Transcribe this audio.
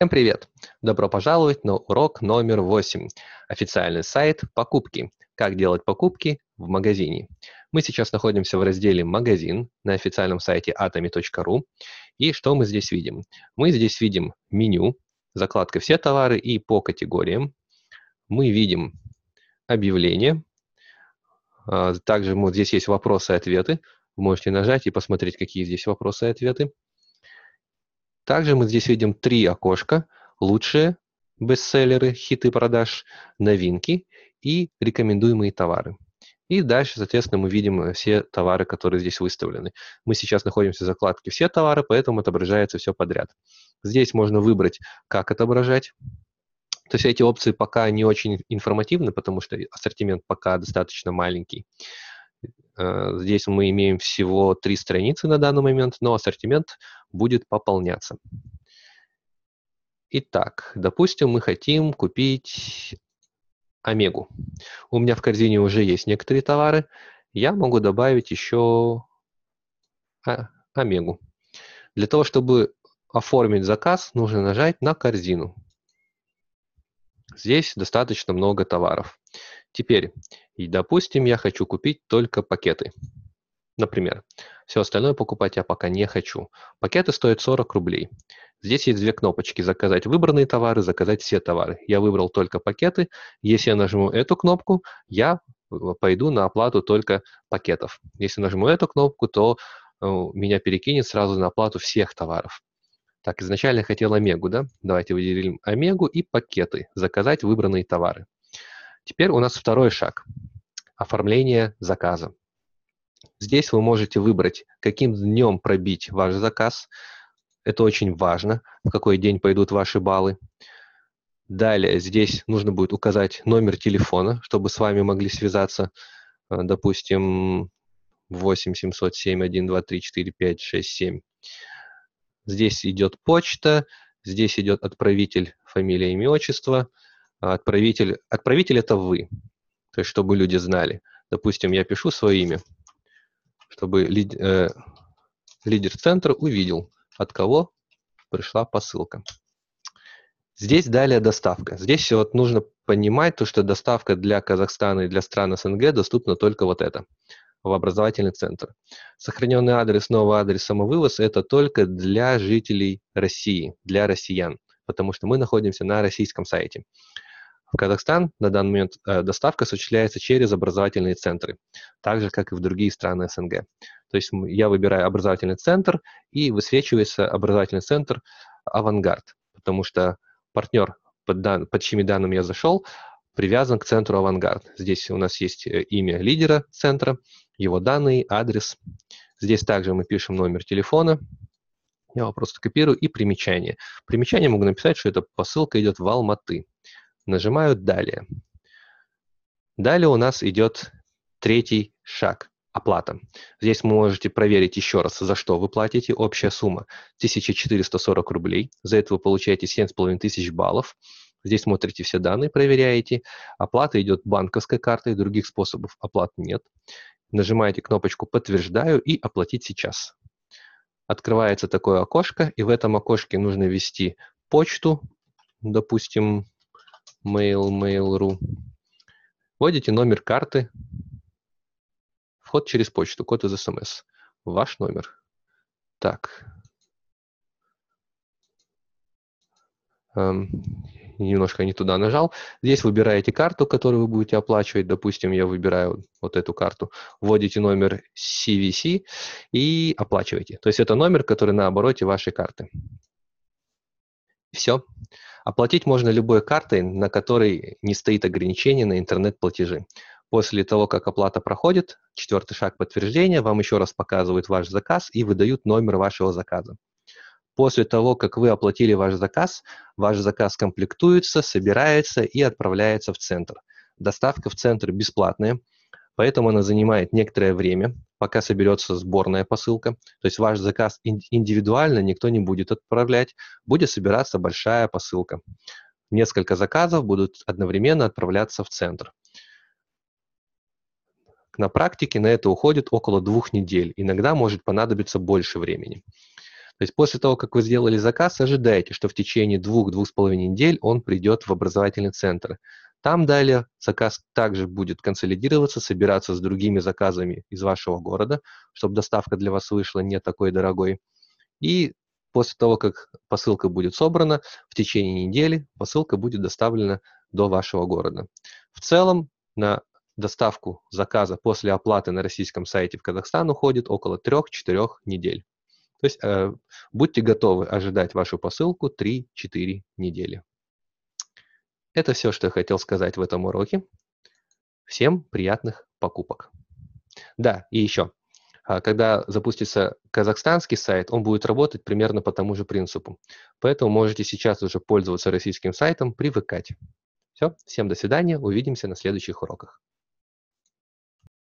Всем привет! Добро пожаловать на урок номер 8. Официальный сайт «Покупки. Как делать покупки в магазине». Мы сейчас находимся в разделе «Магазин» на официальном сайте atomy.ru. И что мы здесь видим? Мы здесь видим меню, закладка «Все товары» и по категориям. Мы видим объявление. А, также вот здесь есть вопросы и ответы. Вы можете нажать и посмотреть, какие здесь вопросы и ответы. Также мы здесь видим три окошка. Лучшие бестселлеры, хиты продаж, новинки и рекомендуемые товары. И дальше, соответственно, мы видим э, все товары, которые здесь выставлены. Мы сейчас находимся в закладке «Все товары», поэтому отображается все подряд. Здесь можно выбрать, как отображать. То есть эти опции пока не очень информативны, потому что ассортимент пока достаточно маленький. Э, здесь мы имеем всего три страницы на данный момент, но ассортимент будет пополняться. Итак, допустим, мы хотим купить Омегу. У меня в корзине уже есть некоторые товары. Я могу добавить еще а, Омегу. Для того, чтобы оформить заказ, нужно нажать на корзину. Здесь достаточно много товаров. Теперь, допустим, я хочу купить только пакеты. Например, все остальное покупать я пока не хочу. Пакеты стоят 40 рублей. Здесь есть две кнопочки «Заказать выбранные товары», «Заказать все товары». Я выбрал только пакеты. Если я нажму эту кнопку, я э, пойду на оплату только пакетов. Если нажму эту кнопку, то э, меня перекинет сразу на оплату всех товаров. Так, изначально я хотел Омегу, да? Давайте выделим Омегу и пакеты «Заказать выбранные товары». Теперь у нас второй шаг – оформление заказа. Здесь вы можете выбрать, каким днем пробить ваш заказ. Это очень важно, в какой день пойдут ваши баллы. Далее здесь нужно будет указать номер телефона, чтобы с вами могли связаться, э, допустим, 8 707 1 2 3 4 5 6 7. Здесь идет почта, здесь идет отправитель, фамилия, имя, отчество – а отправитель. Отправитель – это вы, то есть чтобы люди знали. Допустим, я пишу свое имя, чтобы лид, э, лидер центра увидел, от кого пришла посылка. Здесь далее доставка. Здесь вот нужно понимать то, что доставка для Казахстана и для стран СНГ доступна только вот это в образовательный центр. Сохраненный адрес, новый адрес самовывоз – это только для жителей России, для россиян, потому что мы находимся на российском сайте. В Казахстан на данный момент э, доставка осуществляется через образовательные центры, так же, как и в другие страны СНГ. То есть я выбираю образовательный центр и высвечивается образовательный центр «Авангард», потому что партнер, под, дан, под чьими данными я зашел, привязан к центру «Авангард». Здесь у нас есть э, имя лидера центра, его данные, адрес. Здесь также мы пишем номер телефона, я его просто копирую, и примечание. Примечание могу написать, что эта посылка идет в Алматы нажимаю «Далее». Далее у нас идет третий шаг – оплата. Здесь вы можете проверить еще раз, за что вы платите. Общая сумма – 1440 рублей. За это вы получаете 7500 баллов. Здесь смотрите все данные, проверяете. Оплата идет банковской картой, других способов оплаты нет. Нажимаете кнопочку «Подтверждаю» и «Оплатить сейчас». Открывается такое окошко, и в этом окошке нужно ввести почту, допустим, mail, mail.ru. Вводите номер карты, вход через почту, код из смс. Эм Ваш номер. Так. Эм, немножко не туда нажал. Здесь выбираете карту, которую вы будете оплачивать. Допустим, я выбираю вот эту карту. Вводите номер CVC и оплачиваете. То есть это номер, который на обороте вашей карты все. Оплатить можно любой картой, на которой не стоит ограничение на интернет-платежи. После того, как оплата проходит, четвертый шаг подтверждения, вам еще раз показывают ваш заказ и выдают номер вашего заказа. После того, как вы оплатили ваш заказ, ваш заказ комплектуется, собирается и отправляется в центр. Доставка в центр бесплатная – Поэтому она занимает некоторое время, пока соберется сборная посылка. То есть ваш заказ индивидуально никто не будет отправлять, будет собираться большая посылка. Несколько заказов будут одновременно отправляться в центр. На практике на это уходит около двух недель. Иногда может понадобиться больше времени. То есть после того, как вы сделали заказ, ожидайте, что в течение двух-двух с половиной недель он придет в образовательный центр. Там далее заказ также будет консолидироваться, собираться с другими заказами из вашего города, чтобы доставка для вас вышла не такой дорогой. И после того, как посылка будет собрана, в течение недели посылка будет доставлена до вашего города. В целом на доставку заказа после оплаты на российском сайте в Казахстан уходит около 3-4 недель. То есть э, будьте готовы ожидать вашу посылку 3-4 недели. Это все, что я хотел сказать в этом уроке. Всем приятных покупок. Да, и еще. А, когда запустится казахстанский сайт, он будет работать примерно по тому же принципу. Поэтому можете сейчас уже пользоваться российским сайтом, привыкать. Все, всем до свидания, увидимся на следующих уроках.